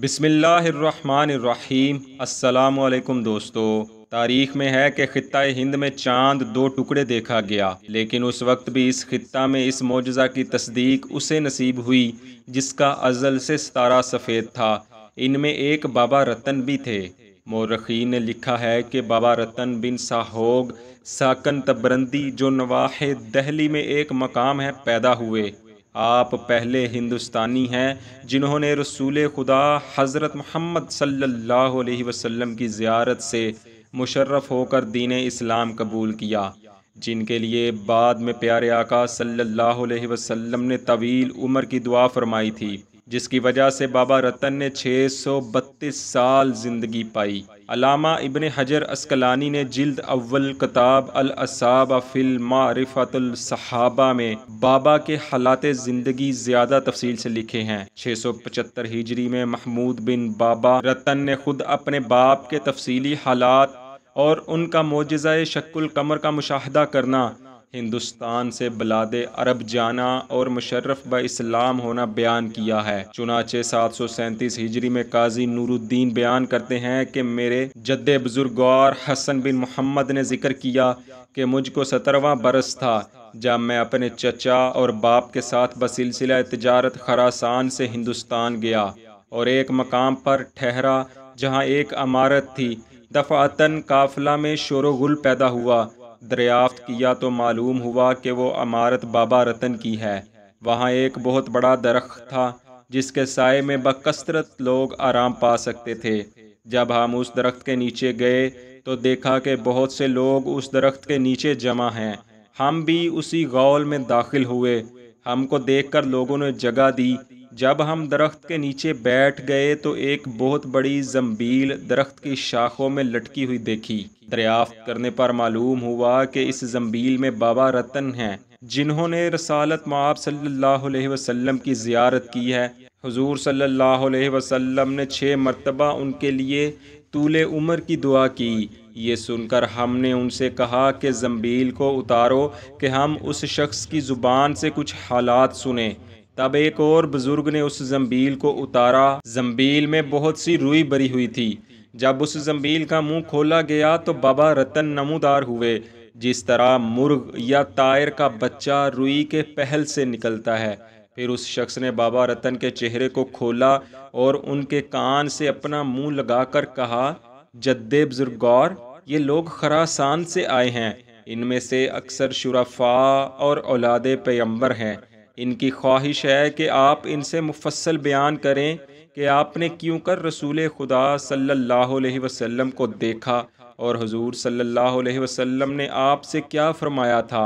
बिसमीम् अल्लाम दोस्तों तारीख में है कि ख़त्े हिंद में चांद दो टुकड़े देखा गया लेकिन उस वक्त भी इस ख़त्ा में इस मोजा की तस्दीक उसे नसीब हुई जिसका अजल से सतारा सफ़ेद था इनमें एक बाबा रतन भी थे मोरखी ने लिखा है कि बाबा रतन बिन साहोग साकन तबरंदी जो नवाहे दहली में एक मकाम है पैदा हुए आप पहले हिंदुस्तानी हैं जिन्होंने रसूल खुदा हज़रत महम्मद सल्लल्लाहु अलैहि वसल्लम की ज़ियारत से मुशर्रफ होकर दीन इस्लाम कबूल किया जिनके लिए बाद में प्यारे आका सल्लल्लाहु अलैहि वसल्लम ने तवील उम्र की दुआ फरमाई थी जिसकी वजह से बाबा रतन ने 632 साल ज़िंदगी पाई अलामा इबन हजर असकलानी ने जिल्द अव्वल किताब अल असाबा फिल मारिफतुल सहाबा में बाबा के हालात ज़िंदगी ज़्यादा तफसील से लिखे हैं 675 हिजरी में महमूद बिन बाबा रतन ने खुद अपने बाप के तफसीली हालात और उनका मोजाए शक्ल कमर का मुशाह करना हिंदुस्तान से बलाद अरब जाना और मुशर्रफ ब इस्लाम होना बयान किया है चुनाचे सात सौ सैंतीस हिजरी में काजी नूरुद्दीन बयान करते हैं कि मेरे जद और हसन बिन मोहम्मद ने जिक्र किया कि मुझको सत्रवा बरस था जब मैं अपने चचा और बाप के साथ बसिलसिला तजारत खरासान से हिंदुस्तान गया और एक मकाम पर ठहरा जहाँ एक अमारत थी दफातन काफिला में शोरगुल पैदा हुआ दरियाफ्त किया तो मालूम हुआ कि वो अमारत बाबा रतन की है वहाँ एक बहुत बड़ा दरख्त था जिसके साय में बकसरत लोग आराम पा सकते थे जब हम उस दरख्त के नीचे गए तो देखा कि बहुत से लोग उस दरख्त के नीचे जमा हैं हम भी उसी गौल में दाखिल हुए हमको देखकर लोगों ने जगह दी जब हम दरख्त के नीचे बैठ गए तो एक बहुत बड़ी जम्बील दरख्त की शाखों में लटकी हुई देखी दरियाफ्त करने पर मालूम हुआ कि इस जम्बील में बाबा रतन हैं जिन्होंने रसालत माप सल्लल्लाहु की ज़ियारत की है हजूर सल्लाम ने छः मरतबा उनके लिए तूल उम्र की दुआ की ये सुनकर हमने उनसे कहा कि जम्बील को उतारो कि हम उस शख्स की ज़ुबान से कुछ हालात सुने तब एक और बुज़ुर्ग ने उस जम्बील को उतारा जम्बील में बहुत सी रुई भरी हुई थी जब उस जम्बील का मुंह खोला गया तो बाबा रतन नमोदार हुए जिस तरह मुर्ग या तायर का बच्चा रुई के पहल से निकलता है फिर उस शख्स ने बाबा रतन के चेहरे को खोला और उनके कान से अपना मुंह लगाकर कहा जद्दे गौर ये लोग खरासान से आए हैं इनमें से अक्सर शुराफा और औलाद पैम्बर हैं इनकी ख्वाहिश है कि आप इनसे मुफसल बयान करें कि आपने क्यों कर रसूल खुदा सल्लल्लाहु अलैहि वसल्लम को देखा और हुजूर सल्लल्लाहु अलैहि वसल्लम ने आपसे क्या फरमाया था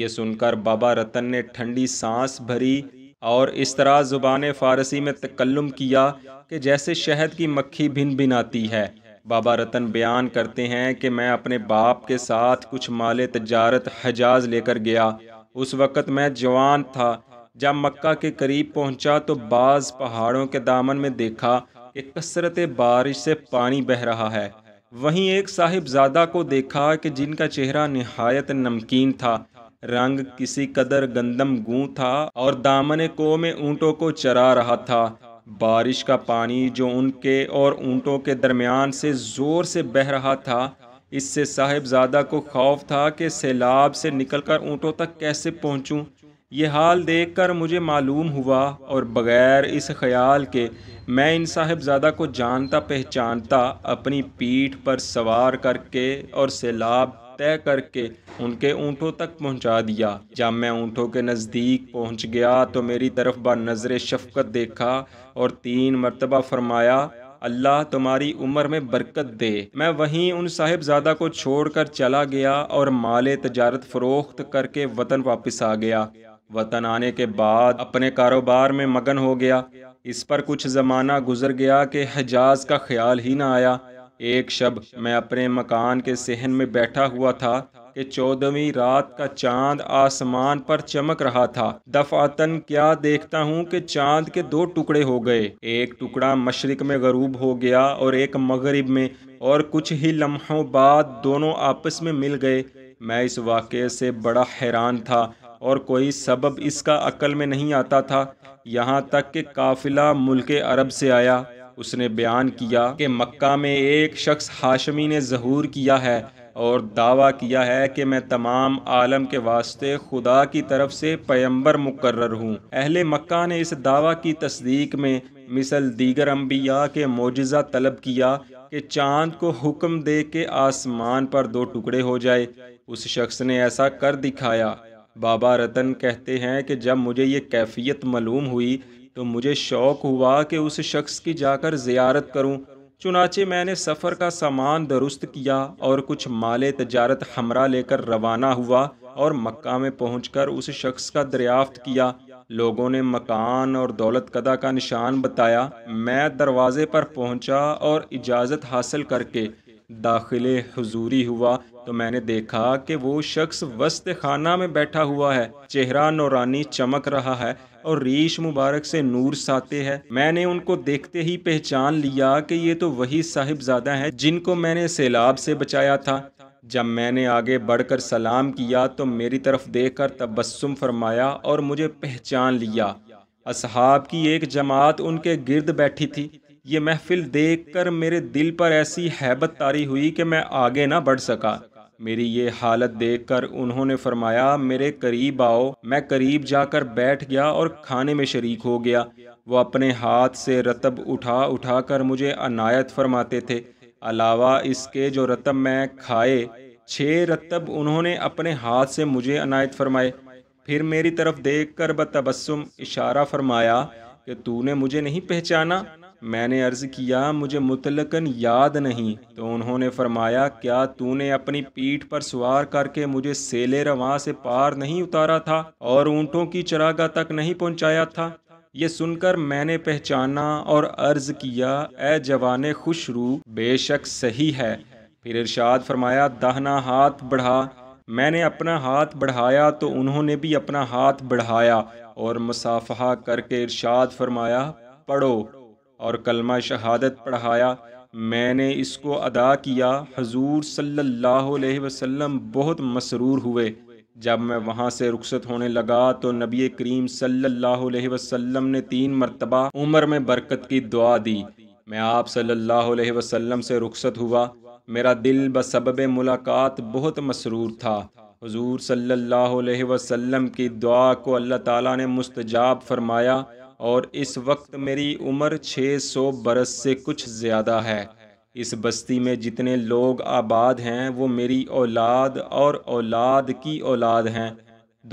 ये सुनकर बाबा रतन ने ठंडी सांस भरी और इस तरह ज़ुबान फ़ारसी में तकल्लुम किया कि जैसे शहद की मक्खी भिन भिन आती है बाबा रतन बयान करते हैं कि मैं अपने बाप के साथ कुछ माले तजारत हजाज लेकर गया उस वक़्त मैं जवान था जब मक्का के करीब पहुंचा तो बाज़ पहाड़ों के दामन में देखा कि कसरत बारिश से पानी बह रहा है वहीं एक साहिबजादा को देखा कि जिनका चेहरा नहायत नमकीन था रंग किसी कदर गंदम गूं था और दामन को में ऊँटों को चरा रहा था बारिश का पानी जो उनके और ऊँटों के दरमियान से ज़ोर से बह रहा था इससे साहिबजादा को खौफ था कि सैलाब से निकलकर ऊँटों तक कैसे पहुँचूँ ये हाल देखकर मुझे मालूम हुआ और बग़ैर इस ख्याल के मैं इन साहिबज़ादा को जानता पहचानता अपनी पीठ पर सवार करके और सैलाब तय करके उनके ऊँटों तक पहुँचा दिया जब मैं ऊँटों के नज़दीक पहुँच गया तो मेरी तरफ ब नज़र शफकत देखा और तीन मरतबा फरमाया अल्लाह तुम्हारी उम्र में बरकत दे मैं वहीं उन साहिबजादा को छोड़कर चला गया और माले तजारत फ़रोख्त करके वतन वापस आ गया वतन आने के बाद अपने कारोबार में मगन हो गया इस पर कुछ ज़माना गुजर गया कि हजाज का ख्याल ही ना आया एक शब मैं अपने मकान के सहन में बैठा हुआ था कि चौदहवीं रात का चांद आसमान पर चमक रहा था दफातन क्या देखता हूँ कि चांद के दो टुकड़े हो गए एक टुकड़ा मशरक में गरूब हो गया और एक मगरब में और कुछ ही लम्हों बाद दोनों आपस में मिल गए मैं इस वाक़े से बड़ा हैरान था और कोई सबब इसका अकल में नहीं आता था यहाँ तक कि काफिला मुल्क अरब से आया उसने बयान किया कि मक्का में एक शख्स हाशमी ने जहूर किया है और दावा किया है कि मैं तमाम आलम के वास्ते खुदा की तरफ से पैम्बर मुकर्र हूँ अहले मक्का ने इस दावा की तस्दीक में मिसल दीगर अम्बिया के मोजा तलब किया कि चांद को हुक्म दे के आसमान पर दो टुकड़े हो जाए उस शख्स ने ऐसा कर दिखाया बाबा रतन कहते हैं कि जब मुझे ये कैफियत मलूम हुई तो मुझे शौक़ हुआ कि उस शख्स की जाकर ज़ियारत करूँ चुनाचे मैंने सफ़र का सामान दुरुस्त किया और कुछ माल तजारत हमरा लेकर रवाना हुआ और मक्का में पहुंचकर उस शख्स का दरियाफ्त किया लोगों ने मकान और दौलत कदा का निशान बताया मैं दरवाज़े पर पहुंचा और इजाज़त हासिल करके दाखिल हजूरी हुआ तो मैंने देखा कि वो शख्स वस्त खाना में बैठा हुआ है चेहरा नौरानी चमक रहा है और रीश मुबारक से नूर साते है मैंने उनको देखते ही पहचान लिया कि ये तो वही साहिबजादा है जिनको मैंने सैलाब से बचाया था जब मैंने आगे बढ़कर सलाम किया तो मेरी तरफ देख कर तबस्सुम फरमाया और मुझे पहचान लिया असहाब की एक जमात उनके गिर्द बैठी थी ये महफिल देखकर मेरे दिल पर ऐसी हैबत तारी हुई कि मैं आगे ना बढ़ सका मेरी ये हालत देखकर उन्होंने फरमाया मेरे करीब आओ मैं करीब जाकर बैठ गया और खाने में शरीक हो गया वो अपने हाथ से रतब उठा उठा कर मुझे अनायत फरमाते थे अलावा इसके जो रतब मैं खाए छः रतब उन्होंने अपने हाथ से मुझे अनायत फरमाए फिर मेरी तरफ देख कर बतबसम इशारा फरमाया कि तूने मुझे नहीं पहचाना मैंने अर्ज़ किया मुझे मुतलकन याद नहीं तो उन्होंने फरमाया क्या तूने अपनी पीठ पर सवार करके मुझे सेले रवा से पार नहीं उतारा था और ऊँटों की चरागा तक नहीं पहुँचाया था ये सुनकर मैंने पहचाना और अर्ज़ किया ए जवान खुश रू बेशक सही है फिर इरशाद फरमाया दाहना हाथ बढ़ा मैंने अपना हाथ बढ़ाया तो उन्होंने भी अपना हाथ बढ़ाया और मुसाफहा करके इरशाद फरमाया पढ़ो और कलमा शहादत पढ़ाया मैंने इसको अदा किया हजूर सल्लल्लाहु अलैहि वसल्लम बहुत मसरूर हुए जब मैं वहाँ से रुखसत होने लगा तो नबी करीम सल्लल्लाहु अलैहि वसल्लम ने तीन मरतबा उम्र में बरकत की दुआ दी मैं आप सल्लल्लाहु अलैहि वसल्लम से रुखसत हुआ मेरा दिल बसब मुलाकात बहुत मसरूर था हजूर सल्लल्लाहु अलैहि वसल्लम की दुआ को अल्लाह ताला ने मुस्तजाब फरमाया और इस वक्त मेरी उम्र 600 बरस से कुछ ज़्यादा है इस बस्ती में जितने लोग आबाद हैं वो मेरी औलाद और औलाद की औलाद हैं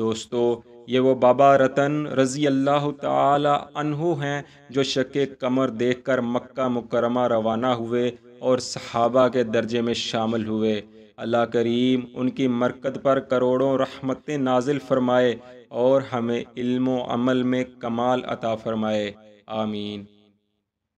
दोस्तों ये वो बाबा रतन रज़ी अल्लाह तहु हैं जो शक कमर देख कर मक्का मुकरमा रवाना हुए और सहाबा के दर्जे में शामिल हुए अल्लाह करीम उनकी मरकत पर करोड़ों रहमतें नाजिल फरमाए और हमें इल्म अमल में कमाल अता फ़रमाए आमीन